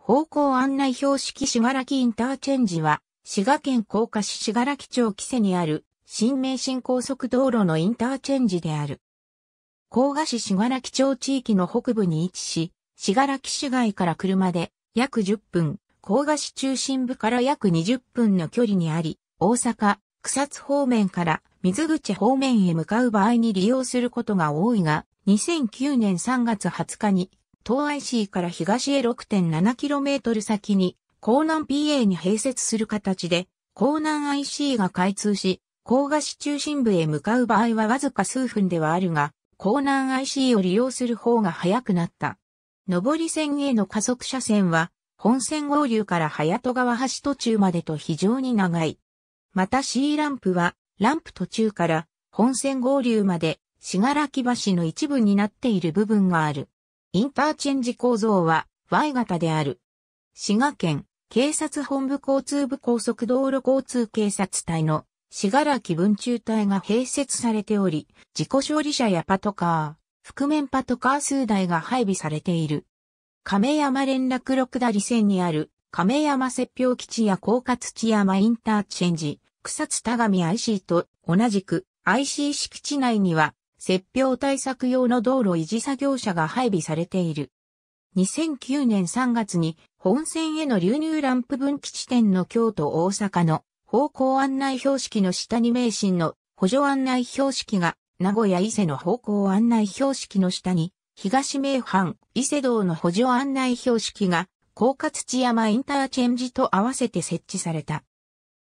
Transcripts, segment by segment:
方向案内標識しがらきインターチェンジは、滋賀県甲賀市しがらき町木瀬にある、新名神高速道路のインターチェンジである。甲賀市しがらき町地域の北部に位置し、しがらき市街から車で約10分、甲賀市中心部から約20分の距離にあり、大阪、草津方面から水口方面へ向かう場合に利用することが多いが、2009年3月20日に東 IC から東へ 6.7km 先に、江南 PA に併設する形で、江南 IC が開通し、高賀市中心部へ向かう場合はわずか数分ではあるが、江南 IC を利用する方が早くなった。上り線への加速車線は、本線合流から早戸川橋途中までと非常に長い。また C ランプは、ランプ途中から本線合流まで、信楽橋の一部になっている部分がある。インターチェンジ構造は Y 型である。滋賀県警察本部交通部高速道路交通警察隊のしがらき分中隊が併設されており、事故処理車やパトカー、覆面パトカー数台が配備されている。亀山連絡六下り線にある亀山雪氷基地や高架土山インターチェンジ、草津田上 IC と同じく IC 敷地内には雪氷対策用の道路維持作業車が配備されている。2009年3月に本線への流入ランプ分岐地点の京都大阪の方向案内標識の下に名神の補助案内標識が名古屋伊勢の方向案内標識の下に東名阪伊勢道の補助案内標識が高架土山インターチェンジと合わせて設置された。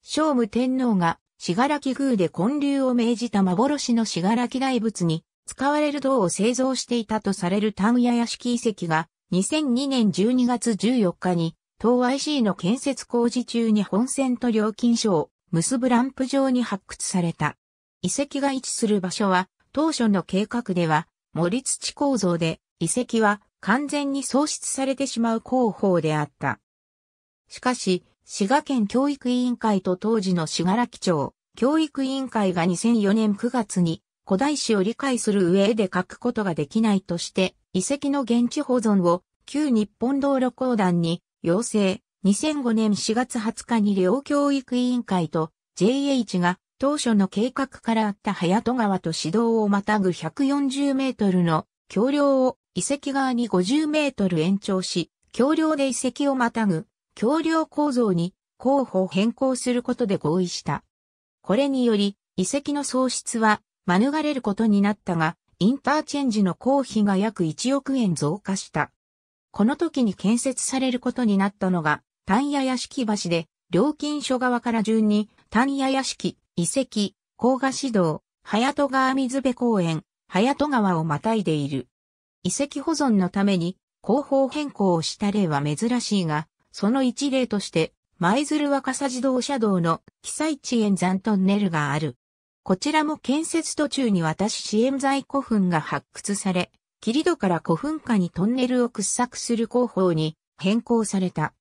聖武天皇が柄木宮で建立を命じた幻の柄木大仏に使われる銅を製造していたとされる丹屋屋敷遺跡が2002年12月14日に東 IC の建設工事中に本線と料金所を結ぶランプ状に発掘された。遺跡が位置する場所は当初の計画では森土構造で遺跡は完全に喪失されてしまう工法であった。しかし、滋賀県教育委員会と当時の滋賀木町教育委員会が2004年9月に古代史を理解する上で書くことができないとして遺跡の現地保存を旧日本道路公団に要請2005年4月20日に両教育委員会と JH が当初の計画からあった早戸川と市道をまたぐ140メートルの橋梁を遺跡側に50メートル延長し、橋梁で遺跡をまたぐ橋梁構造に候補変更することで合意した。これにより、遺跡の喪失は免れることになったが、インターチェンジの公費が約1億円増加した。この時に建設されることになったのが、単野屋敷橋で、料金所側から順に、単野屋敷、遺跡、甲賀市道、早戸川水辺公園、早戸川をまたいでいる。遺跡保存のために、広報変更をした例は珍しいが、その一例として、舞鶴若狭自動車道の被災地沿山トンネルがある。こちらも建設途中に私支援材古墳が発掘され、霧戸から古墳下にトンネルを掘削する工法に変更された。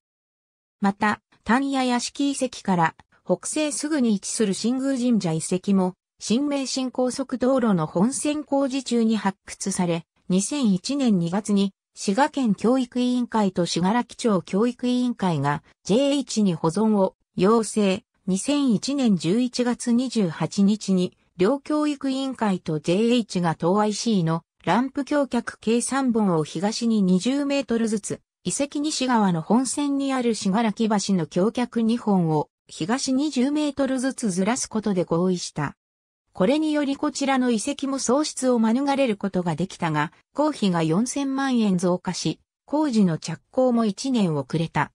また、丹野屋敷遺跡から北西すぐに位置する新宮神社遺跡も、新名神高速道路の本線工事中に発掘され、2001年2月に滋賀県教育委員会と滋賀木町教育委員会が JH に保存を要請。2001年11月28日に、両教育委員会と JH が東 IC のランプ橋脚計3本を東に20メートルずつ、遺跡西側の本線にある滋賀ら橋の橋脚2本を東20メートルずつずらすことで合意した。これによりこちらの遺跡も喪失を免れることができたが、公費が4000万円増加し、工事の着工も1年遅れた。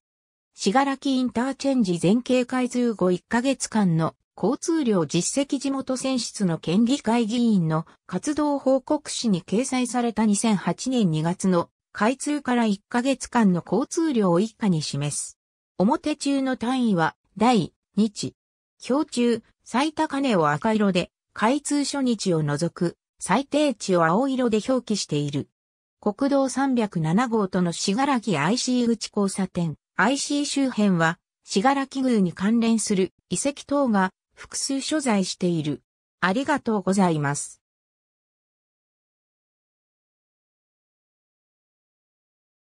しがらきインターチェンジ全景開通後1ヶ月間の交通量実績地元選出の県議会議員の活動報告誌に掲載された2008年2月の開通から1ヶ月間の交通量を以下に示す。表中の単位は、第、地。表中、最高値を赤色で、開通初日を除く最低値を青色で表記している。国道307号とのしがらき IC 口交差点、IC 周辺は、しがらき宮に関連する遺跡等が複数所在している。ありがとうございます。